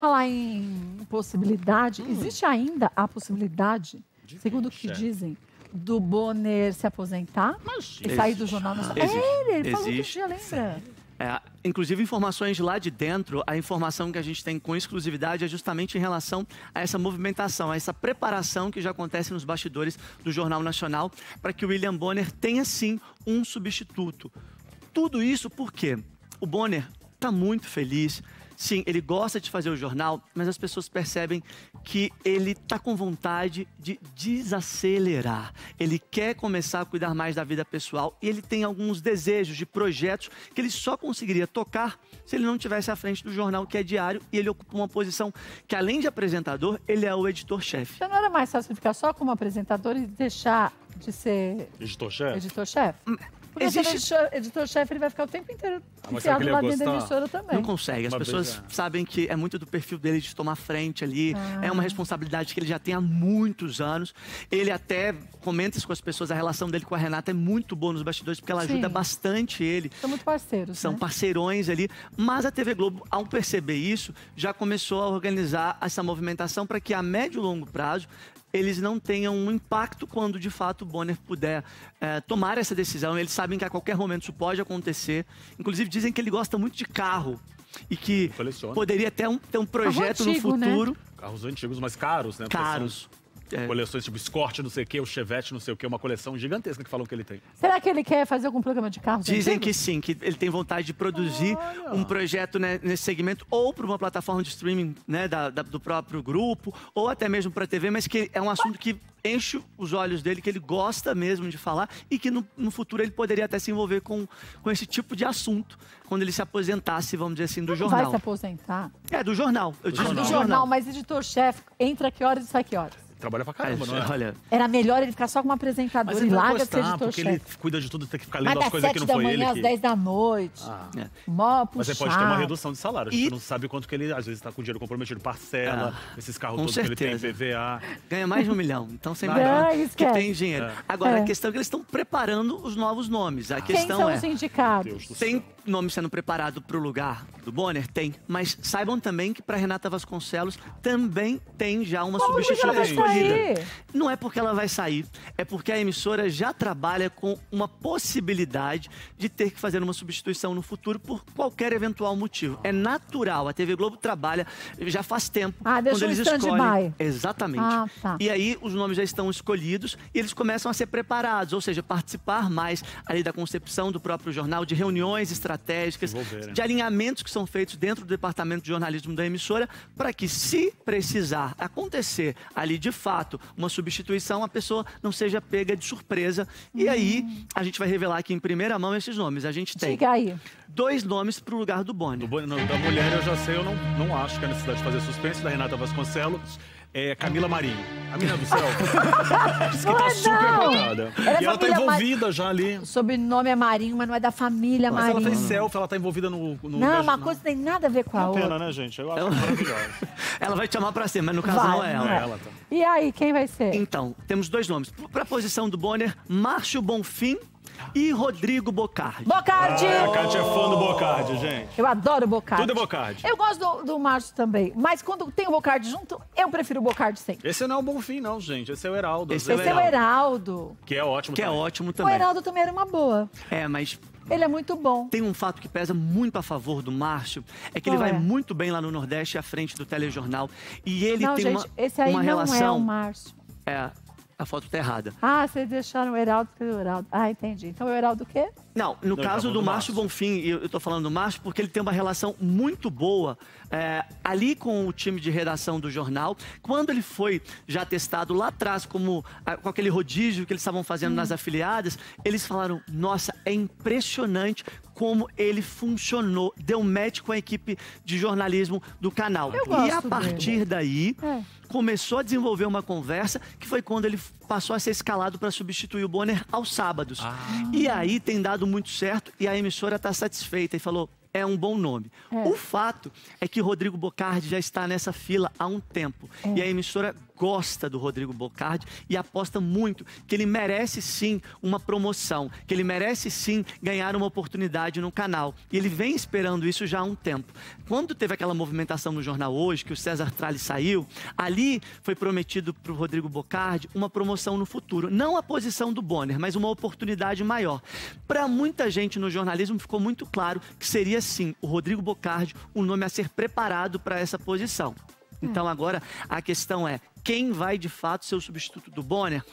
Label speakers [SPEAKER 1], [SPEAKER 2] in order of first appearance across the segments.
[SPEAKER 1] falar em possibilidade, hum. existe ainda a possibilidade, de segundo o que dizem, do Bonner se aposentar Mas, e existe. sair do jornal nacional? Existe. É, ele, ele existe.
[SPEAKER 2] falou dia, lembra. É, inclusive, informações lá de dentro, a informação que a gente tem com exclusividade é justamente em relação a essa movimentação, a essa preparação que já acontece nos bastidores do Jornal Nacional para que o William Bonner tenha sim um substituto. Tudo isso porque o Bonner está muito feliz, Sim, ele gosta de fazer o jornal, mas as pessoas percebem que ele está com vontade de desacelerar. Ele quer começar a cuidar mais da vida pessoal e ele tem alguns desejos de projetos que ele só conseguiria tocar se ele não tivesse à frente do jornal que é diário e ele ocupa uma posição que além de apresentador, ele é o editor-chefe.
[SPEAKER 1] Então não era mais fácil ficar só como apresentador e deixar de ser editor-chefe? Editor-chefe. Hum, Porque é Existe... editor-chefe, ele vai ficar o tempo inteiro enfiado é lá dentro da emissora também. Não consegue. As uma pessoas beijana.
[SPEAKER 2] É. sabem que é muito do perfil dele de tomar frente ali. Ah. É uma responsabilidade que ele já tem há muitos anos. Ele até comenta isso com as pessoas. A relação dele com a Renata é muito boa nos bastidores, porque ela Sim. ajuda bastante ele. São muito parceiros. São né? parceirões ali. Mas a TV Globo, ao perceber isso, já começou a organizar essa movimentação para que a médio e longo prazo eles não tenham um impacto quando de fato o Bonner puder é, tomar essa decisão. Eles sabem que a qualquer momento isso pode acontecer. Inclusive, dizem que ele gosta muito de carro e que poderia ter um, ter um projeto antigo, no né? futuro. Né? Carros antigos, mas caros, né? Caros. É. Coleções tipo Escort, não sei o quê, o Chevette, não sei o quê, uma coleção gigantesca que falam que ele tem.
[SPEAKER 1] Será que ele quer fazer algum programa de carros? Dizem que sim,
[SPEAKER 2] que ele tem vontade de produzir Olha. um projeto né, nesse segmento, ou para uma plataforma de streaming né, da, da, do próprio grupo, ou até mesmo para TV, mas que é um assunto que enche os olhos dele, que ele gosta mesmo de falar e que no, no futuro ele poderia até se envolver com, com esse tipo de assunto quando ele se aposentasse, vamos dizer assim, do jornal. Vai se
[SPEAKER 1] aposentar?
[SPEAKER 2] É, do jornal. Eu disse do jornal, jornal
[SPEAKER 1] mas editor-chefe entra que horas e sai que horas?
[SPEAKER 2] trabalha pra caramba, não é? Olha.
[SPEAKER 1] Era melhor ele ficar só com uma apresentadora e larga de ser editor porque ele
[SPEAKER 2] cuida de tudo, tem que ficar lendo Mas as coisas que não foi manhã, ele. Mas às que... 10
[SPEAKER 1] da noite. Ah. É. Mó puxado. Mas Você pode ter uma redução
[SPEAKER 2] de salário. A gente e... não sabe quanto que ele, às vezes, tá com dinheiro comprometido, parcela, ah. esses carros todos que ele tem, PVA. Ganha mais de um milhão. Então, sem ah, é. que tem dinheiro. É. Agora, a é. questão é que eles estão preparando os novos nomes. A questão Quem são é, os
[SPEAKER 1] indicados?
[SPEAKER 2] Tem nome sendo preparado para o lugar do Bonner? Tem. Mas saibam também que para Renata Vasconcelos também tem já uma Como substituição. Sair. Não é porque ela vai sair, é porque a emissora já trabalha com uma possibilidade de ter que fazer uma substituição no futuro por qualquer eventual motivo. É natural. A TV Globo trabalha já faz tempo. Ah, deixa quando eles escolhem. By. Exatamente. Ah, tá. E aí os nomes já estão escolhidos e eles começam a ser preparados, ou seja, participar mais ali da concepção do próprio jornal, de reuniões estratégicas, ver, de alinhamentos que são feitos dentro do departamento de jornalismo da emissora, para que, se precisar acontecer ali de fato uma substituição, a pessoa não seja pega de surpresa. E hum. aí, a gente vai revelar aqui em primeira mão esses nomes. A gente tem Diga aí. dois nomes para o lugar do Boni. Do Boni, não, da mulher eu já sei, eu não, não acho que é necessidade de fazer suspense, da Renata Vasconcelos é Camila Marinho. A menina do céu.
[SPEAKER 1] Diz que tá não. É super E ela tá envolvida Mar... já ali. O sobrenome é Marinho, mas não é da família mas tá Marinho. Mas ela tem
[SPEAKER 2] selfie, ela tá envolvida no... no não, uma
[SPEAKER 1] coisa tem nada a ver com a outra. pena, né,
[SPEAKER 2] gente? Eu é acho ela... maravilhosa. ela vai te chamar pra ser, mas no caso vai, não é ela. é ela tá.
[SPEAKER 1] E aí, quem vai ser? Então,
[SPEAKER 2] temos dois nomes. Pra posição do Bonner, Márcio Bonfim e Rodrigo Bocardi. Bocardi! Ah, a Kátia é fã do Bocardi, gente. Eu adoro o
[SPEAKER 1] Bocardi. Tudo é Bocardi. Eu gosto do, do Márcio também, mas quando tem o Bocardi junto, eu prefiro o Bocardi sempre.
[SPEAKER 2] Esse não é o Bonfim, não, gente. Esse é o Heraldo. Esse, esse é, o é
[SPEAKER 1] Heraldo.
[SPEAKER 2] Que é ótimo Que é também. é ótimo também. O Heraldo
[SPEAKER 1] também era uma boa.
[SPEAKER 2] É, mas ele é muito bom. Tem um fato que pesa muito a favor do Márcio, é que ele vai é? muito bem lá no Nordeste, à frente do telejornal. E ele não, tem gente, uma, esse aí uma não relação. É o Márcio. É, a foto está errada.
[SPEAKER 1] Ah, vocês deixaram o Heraldo pelo o Heraldo. Ah, entendi. Então o Heraldo o quê?
[SPEAKER 2] Não, no Não, tá caso do, do Márcio Bonfim, eu estou falando do Márcio porque ele tem uma relação muito boa é, ali com o time de redação do jornal. Quando ele foi já testado lá atrás, como é, com aquele rodízio que eles estavam fazendo hum. nas afiliadas, eles falaram: nossa, é impressionante como ele funcionou, deu match com a equipe de jornalismo do canal. Eu e a partir dele. daí, é. começou a desenvolver uma conversa, que foi quando ele passou a ser escalado para substituir o Bonner aos sábados. Ah. E aí tem dado muito certo e a emissora está satisfeita e falou: é um bom nome. É. O fato é que Rodrigo Bocardi já está nessa fila há um tempo. É. E a emissora gosta do Rodrigo Bocardi e aposta muito que ele merece sim uma promoção, que ele merece sim ganhar uma oportunidade no canal. E ele vem esperando isso já há um tempo. Quando teve aquela movimentação no jornal hoje, que o César Tralli saiu, ali foi prometido para o Rodrigo Bocardi uma promoção no futuro. Não a posição do Bonner, mas uma oportunidade maior. Para muita gente no jornalismo ficou muito claro que seria sim o Rodrigo Bocardi o um nome a ser preparado para essa posição. É. Então agora a questão é, quem vai de fato ser o substituto do Bonner,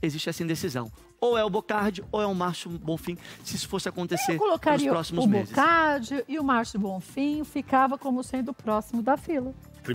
[SPEAKER 2] existe essa indecisão. Ou é o Bocardi ou é o Márcio Bonfim, se isso fosse acontecer nos próximos o meses. O
[SPEAKER 1] Bocardi e o Márcio Bonfim ficava como sendo o próximo da fila.